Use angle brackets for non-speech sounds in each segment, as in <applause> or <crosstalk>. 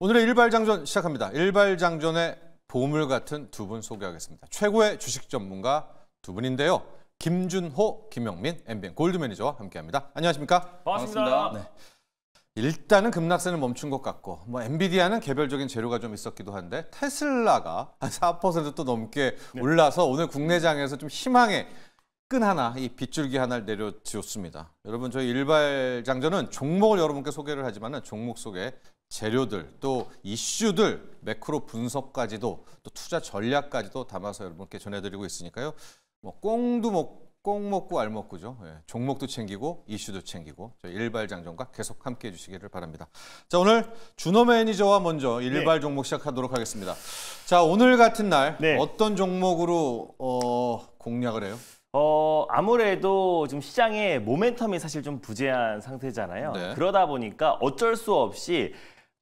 오늘의 일발장전 시작합니다. 일발장전의 보물 같은 두 분 소개하겠습니다. 최고의 주식 전문가 두 분인데요. 김준호, 김영민, MBN 골드 매니저와 함께합니다. 안녕하십니까? 반갑습니다. 반갑습니다. 네. 일단은 급락세는 멈춘 것 같고 뭐 엔비디아는 개별적인 재료가 좀 있었기도 한데 테슬라가 한 4%또 넘게 네. 올라서 오늘 국내장에서 좀 희망의 끈 하나, 이 빗줄기 하나를 내려지었습니다. 여러분 저희 일발장전은 종목을 여러분께 소개를 하지만 종목 속에 재료들 또 이슈들 매크로 분석까지도 또 투자 전략까지도 담아서 여러분께 전해드리고 있으니까요. 뭐 꽁도 먹, 꽁 먹고 알 먹고죠. 예, 종목도 챙기고 이슈도 챙기고 저일발장전과 계속 함께해 주시기를 바랍니다. 자 오늘 준호 매니저와 먼저 일발 네. 종목 시작하도록 하겠습니다. 자 오늘 같은 날 네. 어떤 종목으로 어, 공략을 해요? 어, 아무래도 지금 시장의 모멘텀이 사실 좀 부재한 상태잖아요. 네. 그러다 보니까 어쩔 수 없이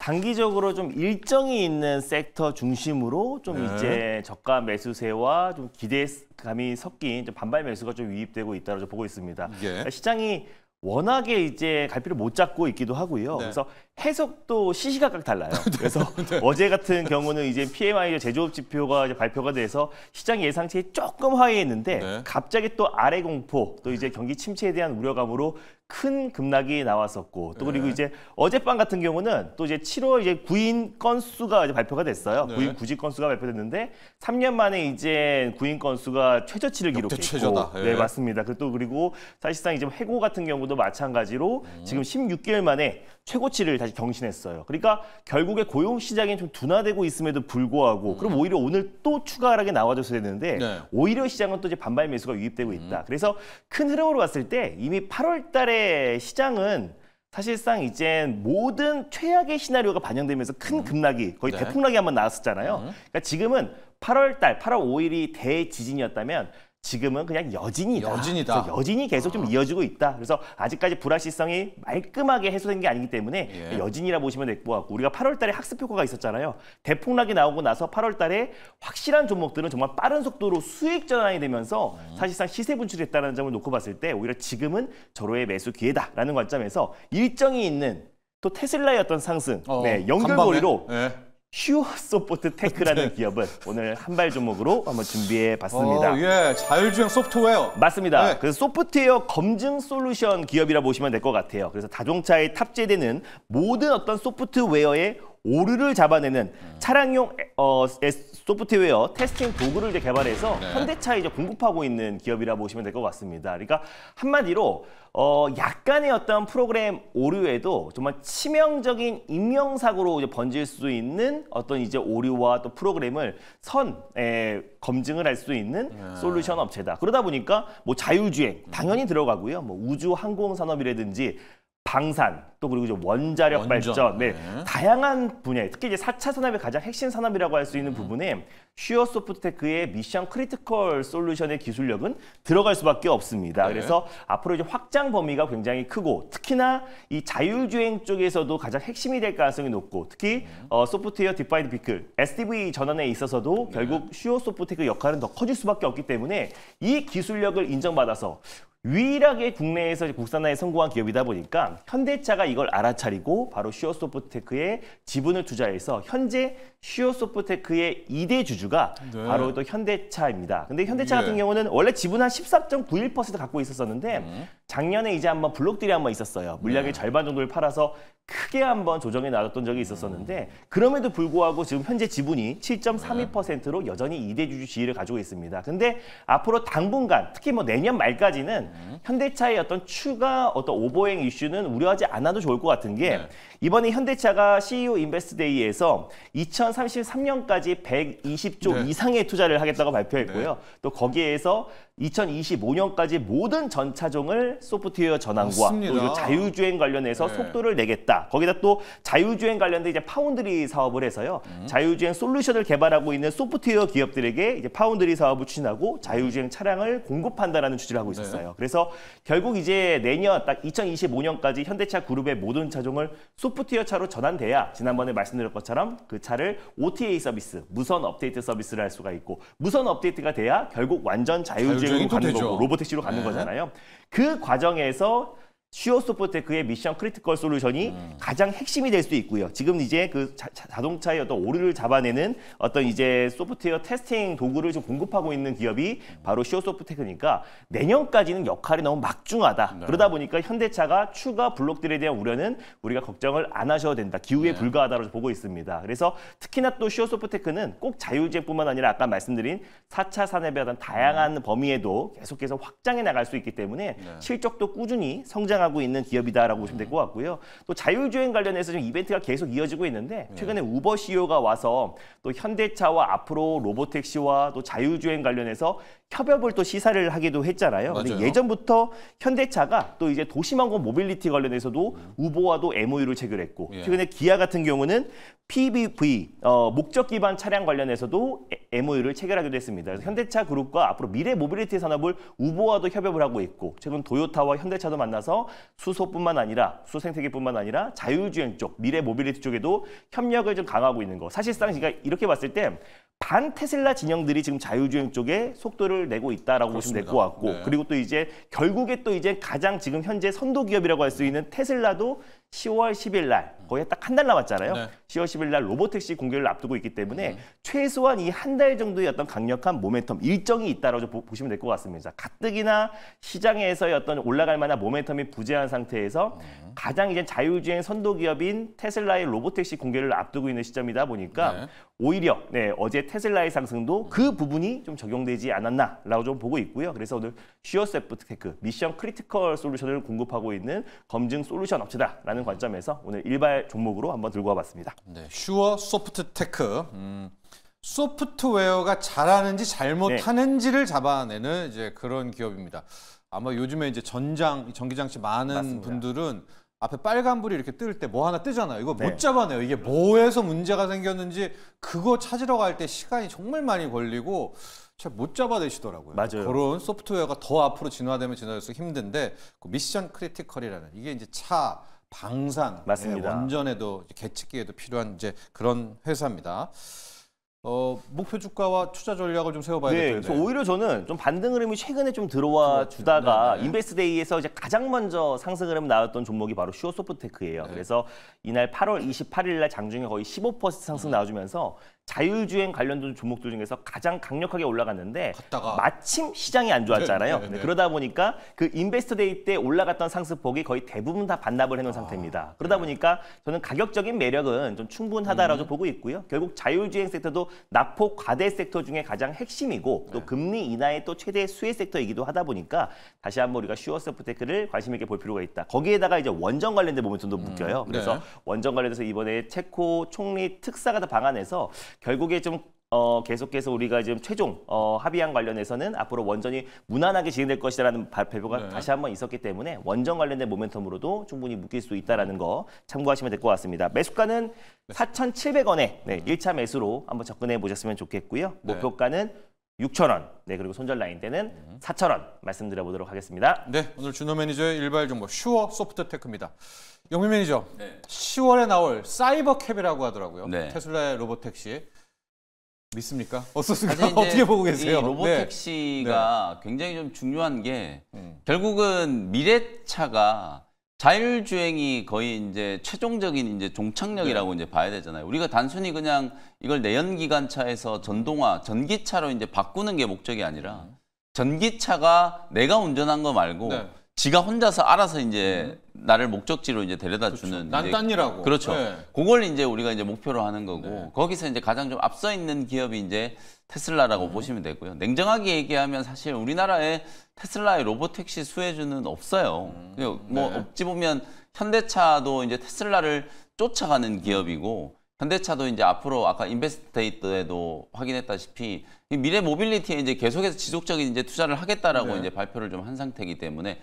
단기적으로 좀 일정이 있는 섹터 중심으로 좀 네. 이제 저가 매수세와 좀 기대감이 섞인 좀 반발 매수가 좀 유입되고 있다고 좀 보고 있습니다. 예. 그러니까 시장이 워낙에 이제 갈피를 못 잡고 있기도 하고요. 네. 그래서 해석도 시시각각 달라요. <laughs> 네. 그래서 네. 어제 같은 경우는 이제 PMI 제조업 지표가 이제 발표가 돼서 시장 예상치에 조금 하회했는데 네. 갑자기 또 아래 공포 또 이제 경기 침체에 대한 우려감으로 큰 급락이 나왔었고 또 그리고 네. 이제 어젯밤 같은 경우는 또 이제 7월 이제 구인 건수가 이제 발표가 됐어요. 네. 구인 구직 건수가 발표됐는데 3년 만에 이제 구인 건수가 최저치를 기록했고 최저다. 네. 네 맞습니다. 그리고 또 그리고 사실상 이제 회고 같은 경우도 마찬가지로 음. 지금 16개월 만에 최고치를 다시 경신했어요. 그러니까 결국에 고용 시장이 좀 둔화되고 있음에도 불구하고 음. 그럼 오히려 오늘 또 추가하게 나와줘서 되는데 네. 오히려 시장은 또 이제 반발 매수가 유입되고 있다. 음. 그래서 큰 흐름으로 봤을 때 이미 8월 달에 시장은 사실상 이제 모든 최악의 시나리오가 반영되면서 큰 음. 급락이 거의 네. 대폭락이 한번 나왔었잖아요. 음. 그러니까 지금은 8월 달, 8월 5일이 대지진이었다면 지금은 그냥 여진이다. 여진이다. 여진이 계속 좀 어. 이어지고 있다. 그래서 아직까지 불확실성이 말끔하게 해소된 게 아니기 때문에 예. 그 여진이라 보시면 될 것 같고 우리가 8월 달에 학습 효과가 있었잖아요. 대폭락이 나오고 나서 8월 달에 확실한 종목들은 정말 빠른 속도로 수익 전환이 되면서 음. 사실상 시세 분출했다는 점을 놓고 봤을 때 오히려 지금은 절호의 매수 기회다라는 관점에서 일정이 있는 또 테슬라의 어떤 상승, 어, 네, 연결고리로 네. 슈어 소프트 테크라는 네. 기업을 오늘 한발 종목으로 한번 준비해 봤습니다. 어, 예, 자율주행 소프트웨어. 맞습니다. 네. 그래서 소프트웨어 검증 솔루션 기업이라 보시면 될 것 같아요. 그래서 자동차에 탑재되는 모든 어떤 소프트웨어의 오류를 잡아내는 차량용 어, S, 소프트웨어 테스팅 도구를 이제 개발해서 네. 현대차에 이제 공급하고 있는 기업이라 보시면 될 것 같습니다. 그러니까 한마디로 어, 약간의 어떤 프로그램 오류에도 정말 치명적인 인명사고로 이제 번질 수 있는 어떤 이제 오류와 또 프로그램을 선 에, 검증을 할 수 있는 네. 솔루션 업체다. 그러다 보니까 뭐 자율주행 당연히 들어가고요. 뭐 우주 항공 산업이라든지 방산 또 그리고 이제 원자력 원전. 발전 네. 네. 다양한 분야 에 특히 이제 4차 산업의 가장 핵심 산업이라고 할 수 있는 음. 부분에 슈어 소프트테크의 미션 크리티컬 솔루션의 기술력은 들어갈 수밖에 없습니다. 네. 그래서 앞으로 이제 확장 범위가 굉장히 크고 특히나 이 자율주행 쪽에서도 가장 핵심이 될 가능성이 높고 특히 음. 어, 소프트웨어 디파이드 비클 SDV 전환에 있어서도 네. 결국 슈어 소프트테크 역할은 더 커질 수밖에 없기 때문에 이 기술력을 인정받아서 유일하게 국내에서 국산화에 성공한 기업이다 보니까 현대차가 이걸 알아차리고 바로 슈어소프트테크에 지분을 투자해서 현재 슈어소프트테크의 2대 주주가 네. 바로 또 현대차입니다. 근데 현대차 예. 같은 경우는 원래 지분 한14.91% 갖고 있었었는데 음. 작년에 이제 한번 블록들이 한번 있었어요. 물량의 네. 절반 정도를 팔아서 크게 한번 조정해 나갔던 적이 있었었는데 그럼에도 불구하고 지금 현재 지분이 7.32%로 여전히 2대 주주 지위를 가지고 있습니다. 근데 앞으로 당분간 특히 뭐 내년 말까지는 네. 현대차의 어떤 추가 어떤 오버행 이슈는 우려하지 않아도 좋을 것 같은 게 네. 이번에 현대차가 CEO 인베스트데이에서 2033년까지 120조 네. 이상의 투자를 하겠다고 발표했고요. 또 거기에서 2025년까지 모든 전차종을 소프트웨어 전환과 또자유주행 관련해서 네. 속도를 내겠다. 거기다 또자유주행 관련된 이제 파운드리 사업을 해서요. 음. 자유주행 솔루션을 개발하고 있는 소프트웨어 기업들에게 이제 파운드리 사업을 추진하고 음. 자유주행 차량을 공급한다라는 주제를 하고 네. 있었어요. 네. 그래서 결국 이제 내년 딱 2025년까지 현대차 그룹의 모든 차종을 소프트웨어 차로 전환돼야 지난번에 말씀드렸 것처럼 그 차를 OTA 서비스, 무선 업데이트 서비스를 할 수가 있고 무선 업데이트가 돼야 결국 완전 자유주행 주행이 가는 되죠. 거고 로봇 택시로 가는 네. 거잖아요. 그 과정에서 슈어소프트의 그의 미션 크리티컬 솔루션이 음. 가장 핵심이 될 수 있고요. 지금 이제 그 자, 동차의 어떤 오류를 잡아내는 어떤 이제 소프트웨어 테스팅 도구를 좀 공급하고 있는 기업이 바로 슈어소프트니까 테크 내년까지는 역할이 너무 막중하다. 네. 그러다 보니까 현대차가 추가 블록들에 대한 우려는 우리가 걱정을 안 하셔도 된다. 기후에 네. 불과하다고 보고 있습니다. 그래서 특히나 또 슈어소프트는 테크꼭 자율주행뿐만 아니라 아까 말씀드린 4차 산업에 대한 다양한 네. 범위에도 계속해서 확장해 나갈 수 있기 때문에 네. 실적도 꾸준히 성장 성장하고 있는 기업이다라고 보시면 될 것 같고요. 또 자율주행 관련해서 지금 이벤트가 계속 이어지고 있는데 네. 최근에 우버 CEO가 와서 또 현대차와 앞으로 로보택시와 또 자율주행 관련해서 협업을 또 시사를 하기도 했잖아요. 근데 예전부터 현대차가 또 이제 도심항공 모빌리티 관련해서도 음. 우보와도 MOU를 체결했고 예. 최근에 기아 같은 경우는 PBV 어, 목적 기반 차량 관련해서도 MOU를 체결하기도 했습니다. 그래서 현대차 그룹과 앞으로 미래 모빌리티 산업을 우보와도 협업을 하고 있고 최근 도요타와 현대차도 만나서 수소뿐만 아니라 수생태계뿐만 아니라 자율주행 쪽 미래 모빌리티 쪽에도 협력을 좀 강화하고 있는 거. 사실상 제가 이렇게 봤을 때반 테슬라 진영들이 지금 자율주행 쪽에 속도를 내고 있다라고 보시면 될 것 같고 네. 그리고 또 이제 결국에 또 이제 가장 지금 현재 선도 기업이라고 할 수 있는 테슬라도 10월 10일 날 거의 딱 한 달 남았잖아요. 네. 10월 10일 날 로보택시 공개를 앞두고 있기 때문에 음. 최소한 이 한 달 정도의 어떤 강력한 모멘텀 일정이 있다라고 보, 보시면 될 것 같습니다. 가뜩이나 시장에서의 어떤 올라갈 만한 모멘텀이 부재한 상태에서 음. 가장 이제 자율주행 선도 기업인 테슬라의 로보택시 공개를 앞두고 있는 시점이다 보니까 네. 오히려 네, 어제 테슬라의 상승도 그 부분이 좀 적용되지 않았나라고 좀 보고 있고요. 그래서 오늘 쉬어세프트테크 미션 크리티컬 솔루션을 공급하고 있는 검증 솔루션 업체다라는 관점에서 오늘 일발 종목으로 한번 들고 와봤습니다. 네, 슈어 소프트 테크. 음, 소프트웨어가 잘하는지 잘못하는지를 네. 잡아내는 이제 그런 기업입니다. 아마 요즘에 이제 전장 전기장치 많은 맞습니다. 분들은 앞에 빨간불이 이렇게 뜰 때 뭐 하나 뜨잖아요. 이거 네. 못 잡아내요. 이게 뭐에서 문제가 생겼는지 그거 찾으러 갈 때 시간이 정말 많이 걸리고 잘 못 잡아내시더라고요. 맞아요. 그런 소프트웨어가 더 앞으로 진화되면 진화될수록 힘든데 그 미션 크리티컬이라는 이게 이제 차 방산 예, 맞습니다. 예, 원전에도 계측기에도 필요한 이제 그런 회사입니다. 어, 목표 주가와 투자 전략을 좀 세워봐야 네, 될텐 그래서 오히려 저는 좀 반등 흐름이 최근에 좀 들어와 주다가 네, 네. 인베스데이에서 이제 가장 먼저 상승 흐름 나왔던 종목이 바로 슈어소프트테크예요. 네. 그래서 이날 8월 28일 날 장중에 거의 15% 상승 나와주면서 자율주행 관련된 종목들 중에서 가장 강력하게 올라갔는데 갔다가. 마침 시장이 안 좋았잖아요. 네, 네, 네. 네. 네 그러다 보니까 그 인베스트데이 때 올라갔던 상승폭이 거의 대부분 다 반납을 해놓은 아, 상태입니다. 네. 그러다 보니까 저는 가격적인 매력은 좀 충분하다라고 음. 보고 있고요. 결국 자율주행 섹터도 낙폭 과대 섹터 중에 가장 핵심이고 또 금리 인하의 또 최대 수혜 섹터이기도 하다 보니까 다시 한번 우리가 슈어스프테크를 관심 있게 볼 필요가 있다. 거기에다가 이제 원전 관련된 모멘텀도 음, 묶여요. 음. 그래서 원전 관련해서 이번에 체코 총리 특사가 다 방안해서 결국에 좀 어, 계속해서 우리가 지금 최종 어, 합의안 관련해서는 앞으로 원전이 무난하게 진행될 것이라는 발표가 네. 다시 한번 있었기 때문에 원전 관련된 모멘텀으로도 충분히 묶일 수 있다라는 거 참고하시면 될 것 같습니다. 매수가는 4,700원에 네, 1차 음. 매수로 한번 접근해 보셨으면 좋겠고요. 네. 목표가는 6천 원. 네 그리고 손절 라인 때는 4천 원 말씀드려 보도록 하겠습니다. 네 오늘 준호 매니저의 일발 정보 슈어 소프트테크입니다. 영민 매니저 네. 10월에 나올 사이버캡이라고 하더라고요. 네. 테슬라의 로보택시 믿습니까? 어떻게 보고 계세요? 네. 로보택시가 네. 굉장히 좀 중요한 게 음. 결국은 미래차가 자율주행이 거의 이제 최종적인 이제 종착역이라고 네. 이제 봐야 되잖아요. 우리가 단순히 그냥 이걸 내연기관차에서 전동화, 전기차로 이제 바꾸는 게 목적이 아니라 네. 전기차가 내가 운전한 거 말고 네. 지가 혼자서 알아서 이제 음. 나를 목적지로 이제 데려다 그렇죠. 주는 난단이라고 그렇죠. 네. 그걸 이제 우리가 이제 목표로 하는 거고 네. 거기서 이제 가장 좀 앞서 있는 기업이 이제 테슬라라고 음. 보시면 되고요. 냉정하게 얘기하면 사실 우리나라에 테슬라의 로보택시 수혜주는 없어요. 음. 뭐 네. 뭐 어찌 보면 현대차도 이제 테슬라를 쫓아가는 기업이고 현대차도 이제 앞으로 아까 인베스테이트에도 트 확인했다시피 미래 모빌리티에 이제 계속해서 지속적인 이제 투자를 하겠다라고 네. 이제 발표를 좀 한 상태이기 때문에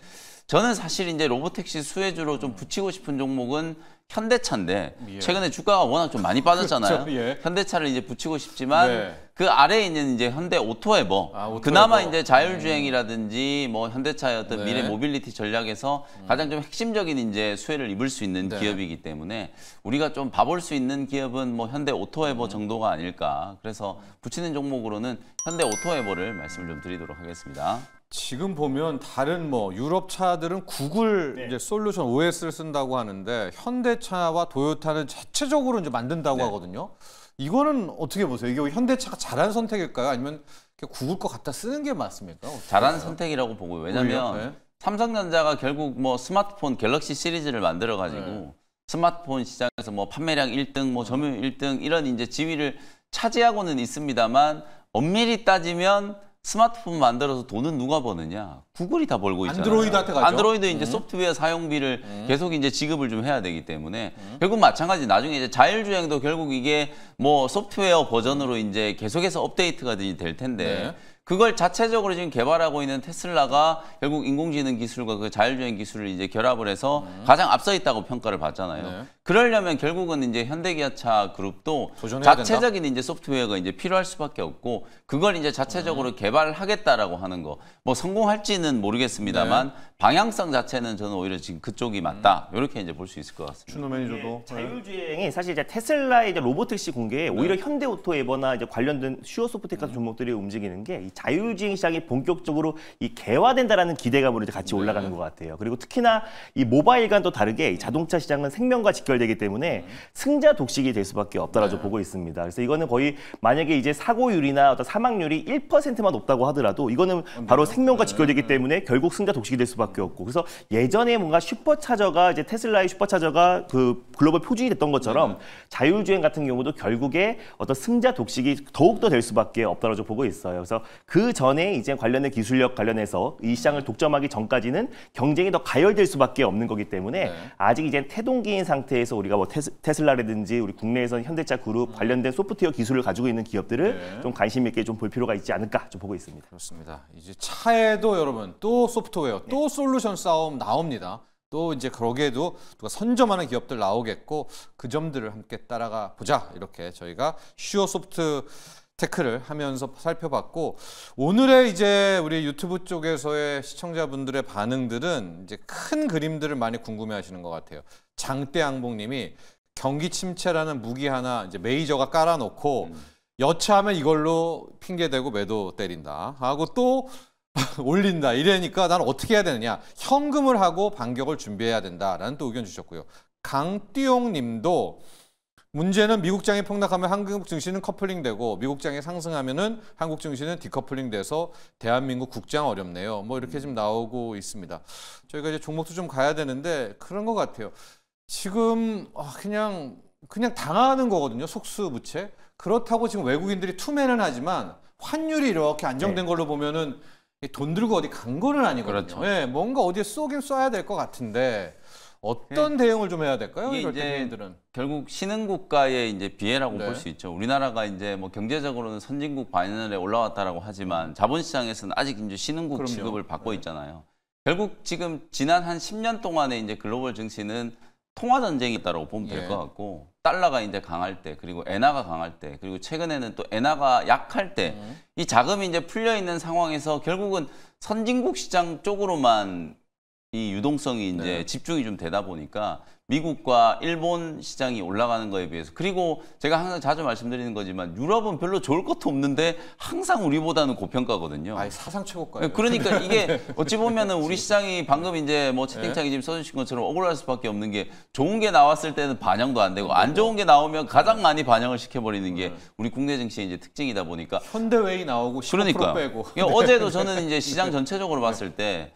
저는 사실 이제 로보택시 수혜주로 좀 붙이고 싶은 종목은 현대차인데 예. 최근에 주가가 워낙 좀 많이 빠졌잖아요. <laughs> 그렇죠. 예. 현대차를 이제 붙이고 싶지만 네. 그 아래에 있는 이제 현대 오토에버. 아, 오토 그나마 이제 자율주행이라든지 네. 뭐 현대차의 어떤 네. 미래 모빌리티 전략에서 음. 가장 좀 핵심적인 이제 수혜를 입을 수 있는 네. 기업이기 때문에 우리가 좀 봐볼 수 있는 기업은 뭐 현대 오토에버 음. 정도가 아닐까. 그래서 붙이는 종목으로는 현대 오토에버를 말씀을 좀 드리도록 하겠습니다. 지금 보면 다른 뭐 유럽 차들은 구글 네. 이제 솔루션 OS를 쓴다고 하는데 현대차와 도요타는 자체적으로 이제 만든다고 네. 하거든요. 이거는 어떻게 보세요? 이게 현대차가 잘한 선택일까요? 아니면 구글 거 갖다 쓰는 게 맞습니까? 잘한 선택이라고 보고요. 왜냐하면 네. 삼성전자가 결국 뭐 스마트폰 갤럭시 시리즈를 만들어 가지고 네. 스마트폰 시장에서 뭐 판매량 1등, 뭐 점유율 1등 이런 이제 지위를 차지하고는 있습니다만 엄밀히 따지면 스마트폰 만들어서 돈은 누가 버느냐? 구글이 다 벌고 있잖아요. 안드로이드한테 가죠. 안드로이드 이제 음. 소프트웨어 사용비를 음. 계속 이제 지급을 좀 해야 되기 때문에 음. 결국 마찬가지 나중에 이제 자율주행도 결국 이게 뭐 소프트웨어 버전으로 이제 계속해서 업데이트가 될 텐데 네. 그걸 자체적으로 지금 개발하고 있는 테슬라가 결국 인공지능 기술과 그 자율주행 기술을 이제 결합을 해서 음. 가장 앞서 있다고 평가를 받잖아요. 네. 그러려면 결국은 이제 현대기아차 그룹도 자체적인 된다? 이제 소프트웨어가 이제 필요할 수밖에 없고 그걸 이제 자체적으로 음. 네. 개발하겠다라고 하는 거. 뭐 성공할지는 모르겠습니다만 네. 방향성 자체는 저는 오히려 지금 그쪽이 맞다. 이렇게 음. 이제 볼 수 있을 것 같습니다. 추노 매니저도 네. 자율주행이 사실 이제 테슬라의 이제 로보틱시 공개에 오히려 현대오토에버나 이제 관련된 슈어소프트 같은 음. 종목들이 움직이는 게 자율주행 시장이 본격적으로 이 개화된다라는 기대감으로 이제 같이 올라가는 네. 것 같아요. 그리고 특히나 이 모바일과는 또 다르게 자동차 시장은 생명과 직결되기 때문에 음. 승자 독식이 될 수밖에 없다라고 네. 보고 있습니다. 그래서 이거는 거의 만약에 이제 사고율이나 어떤 사망률이 1%만 높다고 하더라도 이거는 바로 그렇죠. 생명과 네. 직결되기 때문에 결국 승자 독식이 될 수밖에 없고 그래서 예전에 뭔가 슈퍼차저가 이제 테슬라의 슈퍼차저가 그 글로벌 표준이 됐던 것처럼 네. 자율주행 같은 경우도 결국에 어떤 승자 독식이 더욱더 될 수밖에 없다라고 보고 있어요. 그래서 그 전에 이제 관련된 기술력 관련해서 이 시장을 독점하기 전까지는 경쟁이 더 가열될 수밖에 없는 거기 때문에 네. 아직 이제 태동기인 상태에서 우리가 뭐 테스, 테슬라라든지 우리 국내에서는 현대차 그룹 관련된 소프트웨어 기술을 가지고 있는 기업들을 네. 좀 관심 있게 좀 볼 필요가 있지 않을까 좀 보고 있습니다. 그렇습니다. 이제 차에도 여러분 또 소프트웨어 또 네. 솔루션 싸움 나옵니다. 또 이제 그러게도 누가 선점하는 기업들 나오겠고 그 점들을 함께 따라가 보자 이렇게 저희가 슈어소프트 테크를 하면서 살펴봤고 오늘의 이제 우리 유튜브 쪽에서의 시청자분들의 반응들은 이제 큰 그림들을 많이 궁금해하시는 것 같아요. 장대양봉님이 경기 침체라는 무기 하나 이제 메이저가 깔아놓고 음. 여차하면 이걸로 핑계대고 매도 때린다 하고 또 <laughs> 올린다 이래니까 난 어떻게 해야 되느냐 현금을 하고 반격을 준비해야 된다라는 또 의견 주셨고요. 강띠용님도 문제는 미국장이 폭락하면 한국 증시는 커플링되고 미국장이 상승하면은 한국 증시는 디커플링돼서 대한민국 국장 어렵네요. 뭐 이렇게 음. 지금 나오고 있습니다. 저희가 이제 종목도 좀 가야 되는데 그런 것 같아요. 지금 아, 그냥 그냥 당하는 거거든요. 속수무책. 그렇다고 지금 외국인들이 투매는 하지만 환율이 이렇게 안정된 네. 걸로 보면은 돈 들고 어디 간 거는 아니거든요. 그렇죠. 네, 뭔가 어디에 쏘긴 쏴야 될 것 같은데 어떤 예. 대응을 좀 해야 될까요? 이게 이제 개인들은? 결국 신흥국가의 이제 비애라고 네. 볼수 있죠. 우리나라가 이제 뭐 경제적으로는 선진국 반열에 올라왔다라고 하지만 음. 자본시장에서는 아직 이제 신흥국 그럼요. 지급을 받고 네. 있잖아요. 결국 지금 지난 한 10년 동안의 이제 글로벌 증시는 통화 전쟁이 있다고 보면 예. 될것 같고 달러가 이제 강할 때 그리고 엔화가 강할 때 그리고 최근에는 또 엔화가 약할 때이 음. 자금이 이제 풀려 있는 상황에서 결국은 선진국 시장 쪽으로만 이 유동성이 네. 이제 네. 집중이 좀 되다 보니까 미국과 일본 시장이 올라가는 거에 비해서 그리고 제가 항상 자주 말씀드리는 거지만 유럽은 별로 좋을 것도 없는데 항상 우리보다는 고평가거든요. 아 사상 최고가요. 네, 그러니까 이게 <laughs> 네. 어찌 보면은 우리 시장이 방금 이제 뭐 채팅창이 지금 써주신 것처럼 억울할 수밖에 없는 게 좋은 게 나왔을 때는 반영도 안 되고 안 좋은 게 나오면 가장 많이 반영을 시켜버리는 게 우리 국내 증시의 이제 특징이다 보니까 현대웨이 나오고 그러니까. 빼고 그러니까 어제도 <laughs> 저는 이제 시장 전체적으로 봤을 때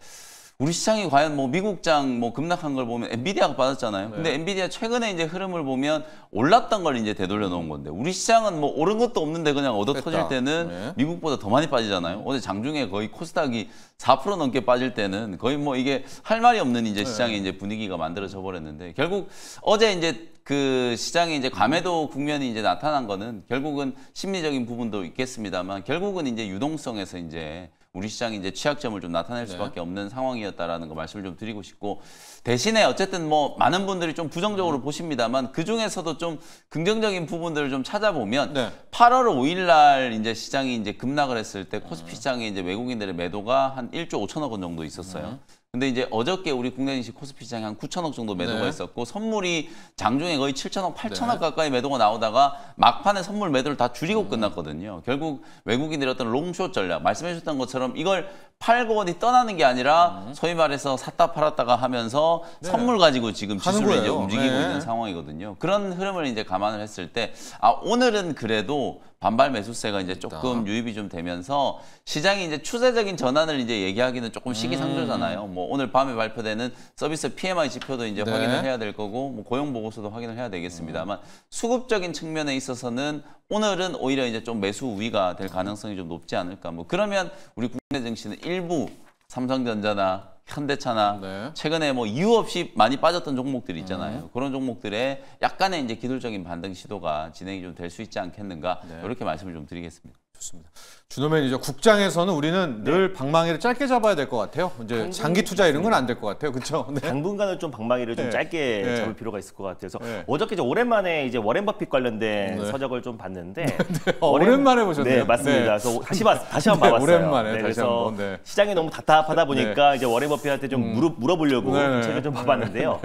우리 시장이 과연 뭐 미국장 뭐 급락한 걸 보면 엔비디아가 빠졌잖아요. 근데 네. 엔비디아 최근에 이제 흐름을 보면 올랐던 걸 이제 되돌려 놓은 건데 우리 시장은 뭐 오른 것도 없는데 그냥 얻어 됐다. 터질 때는 네. 미국보다 더 많이 빠지잖아요. 어제 장중에 거의 코스닥이 4% 넘게 빠질 때는 거의 뭐 이게 할 말이 없는 이제 네. 시장의 이제 분위기가 만들어져 버렸는데 결국 어제 이제 그 시장에 이제 과매도 국면이 이제 나타난 거는 결국은 심리적인 부분도 있겠습니다만 결국은 이제 유동성에서 이제 우리 시장이 이제 취약점을 좀 나타낼 네. 수밖에 네. 없는 상황이었다라는 거 말씀을 좀 드리고 싶고 대신에 어쨌든 뭐 많은 분들이 좀 부정적으로 음. 보십니다만 그 중에서도 좀 긍정적인 부분들을 좀 찾아보면 네. 8월 5일날 이제 시장이 이제 급락을 했을 때 코스피 아. 시장에 이제 외국인들의 매도가 한 1조 5천억 원 정도 있었어요. 음. 근데 이제 어저께 우리 국내 인식 코스피 시장이 한 9천억 정도 매도가 네. 있었고 선물이 장중에 거의 7천억, 8천억 네. 가까이 매도가 나오다가 막판에 선물 매도를 다 줄이고 음. 끝났거든요. 결국 외국인들이 어떤 롱숏 전략 말씀해 주셨던 것처럼 이걸 팔고 어디 떠나는 게 아니라 음. 소위 말해서 샀다 팔았다가 하면서 네. 선물 가지고 지금 지수를 이제 움직이고 네. 있는 상황이거든요. 그런 흐름을 이제 감안을 했을 때 아 오늘은 그래도 반발 매수세가 이제 조금 유입이 좀 되면서 시장이 이제 추세적인 전환을 이제 얘기하기는 조금 시기상조잖아요. 음. 뭐 오늘 밤에 발표되는 서비스 PMI 지표도 이제 네. 확인을 해야 될 거고 뭐 고용 보고서도 확인을 해야 되겠습니다만 수급적인 측면에 있어서는 오늘은 오히려 이제 좀 매수 우위가 될 가능성이 좀 높지 않을까. 뭐 그러면 우리 국내 증시는 일부 삼성전자나 현대차나 네. 최근에 뭐 이유 없이 많이 빠졌던 종목들 있잖아요. 음. 그런 종목들의 약간의 이제 기술적인 반등 시도가 진행이 좀 될 수 있지 않겠는가 네. 이렇게 말씀을 좀 드리겠습니다. 좋습니다. 주노맨이제 국장에서는 우리는 네. 늘 방망이를 짧게 잡아야 될 것 같아요. 이제 장기 투자 이런 건 안 될 것 같아요. 그렇죠? 네. <laughs> 당분간은 좀 방망이를 좀 네. 짧게 네. 잡을 필요가 있을 것 같아서 네. 어저께 오랜만에 이제 워렌 버핏 관련된 네. 서적을 좀 봤는데 네. <laughs> 어, 워렌... 오랜만에 보셨네요. 네, 맞습니다. 그래서 다시 봤, 다시 한번 봐봤어요. 오랜만에 그래서 한번, 시장이 너무 답답하다 보니까 이제 워렌 버핏한테 좀 물어, 음. 물어보려고 책을 좀 봐봤는데요.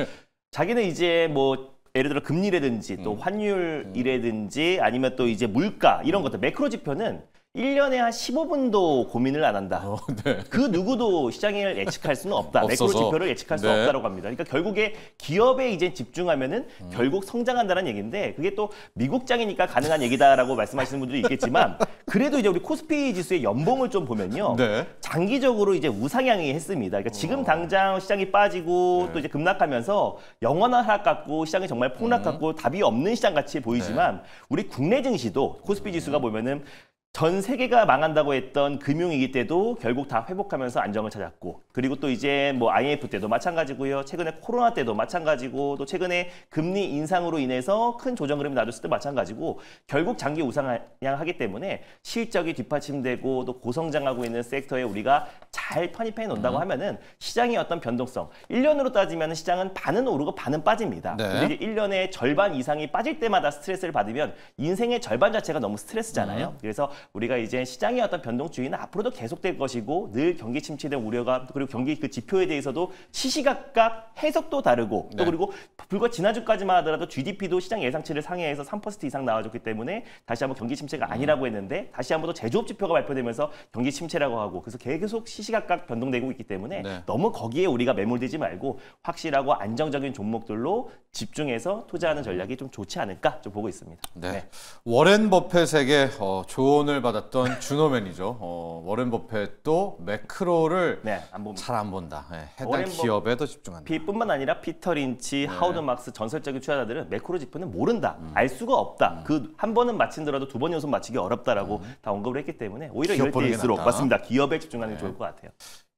자기는 이제 뭐 예를 들어 금리라든지 또 음. 환율이라든지 음. 아니면 또 이제 물가 이런 음. 것들 매크로 지표는 일년에한 15분도 고민을 안 한다. 어, 네. 그 누구도 시장을 예측할 수는 없다. 매크로 지표를 예측할 네. 수없다고 합니다. 그러니까 결국에 기업에 이제 집중하면은 음. 결국 성장한다는 얘기인데 그게 또 미국장이니까 가능한 얘기다라고 말씀하시는 분들이 있겠지만 그래도 이제 우리 코스피 지수의 연봉을 좀 보면요. 네. 장기적으로 이제 우상향이 했습니다. 그러니까 지금 어. 당장 시장이 빠지고 네. 또 이제 급락하면서 영원한 하락 같고 시장이 정말 폭락 같고 음. 답이 없는 시장 같이 보이지만 네. 우리 국내 증시도 코스피 지수가 음. 보면은 전 세계가 망한다고 했던 금융위기 때도 결국 다 회복하면서 안정을 찾았고 그리고 또 이제 뭐 IMF 때도 마찬가지고요. 최근에 코로나 때도 마찬가지고 또 최근에 금리 인상으로 인해서 큰 조정 흐름이 나줬을 때 마찬가지고 결국 장기 우상향하기 때문에 실적이 뒷받침되고 또 고성장하고 있는 섹터에 우리가 잘 편입해 놓는다고 음. 하면은 시장의 어떤 변동성 1년으로 따지면 시장은 반은 오르고 반은 빠집니다. 네. 근데 이제 1년에 절반 이상이 빠질 때마다 스트레스를 받으면 인생의 절반 자체가 너무 스트레스잖아요. 음. 그래서 우리가 이제 시장의 어떤 변동주의는 앞으로도 계속될 것이고 늘 경기 침체된 우려가 그리고 경기 그 지표에 대해서도 시시각각 해석도 다르고 네. 또 그리고 불과 지난주까지만 하더라도 GDP도 시장 예상치를 상회해서 3% 이상 나와줬기 때문에 다시 한번 경기 침체가 아니라고 했는데 다시 한번 또 제조업 지표가 발표되면서 경기 침체라고 하고 그래서 계속 시시각각 변동되고 있기 때문에 네. 너무 거기에 우리가 매몰되지 말고 확실하고 안정적인 종목들로 집중해서 투자하는 전략이 좀 좋지 않을까 좀 보고 있습니다. 네. 네. 워렌 버펫에게 어, 좋은 조언을 받았던 준호 매니저 어, 워렌 버핏도 매크로를 네, 잘안 본다. 네, 해당 기업에 더 집중한다. 비뿐만 아니라 피터 린치, 네. 하우드 막스 전설적인 투자자들은 매크로 지표는 모른다. 음. 알 수가 없다. 음. 그한 번은 맞힌더라도 두 번 연속 맞히기 어렵다라고 음. 다 언급을 했기 때문에 오히려 이럴 때일수록 맞습니다. 기업에 집중하는 게 네. 좋을 것 같아요.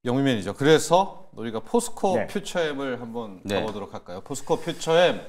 영미 매니저. 그래서 우리가 포스코 네. 퓨처엠을 한번 네. 가보도록 할까요? 포스코 퓨처엠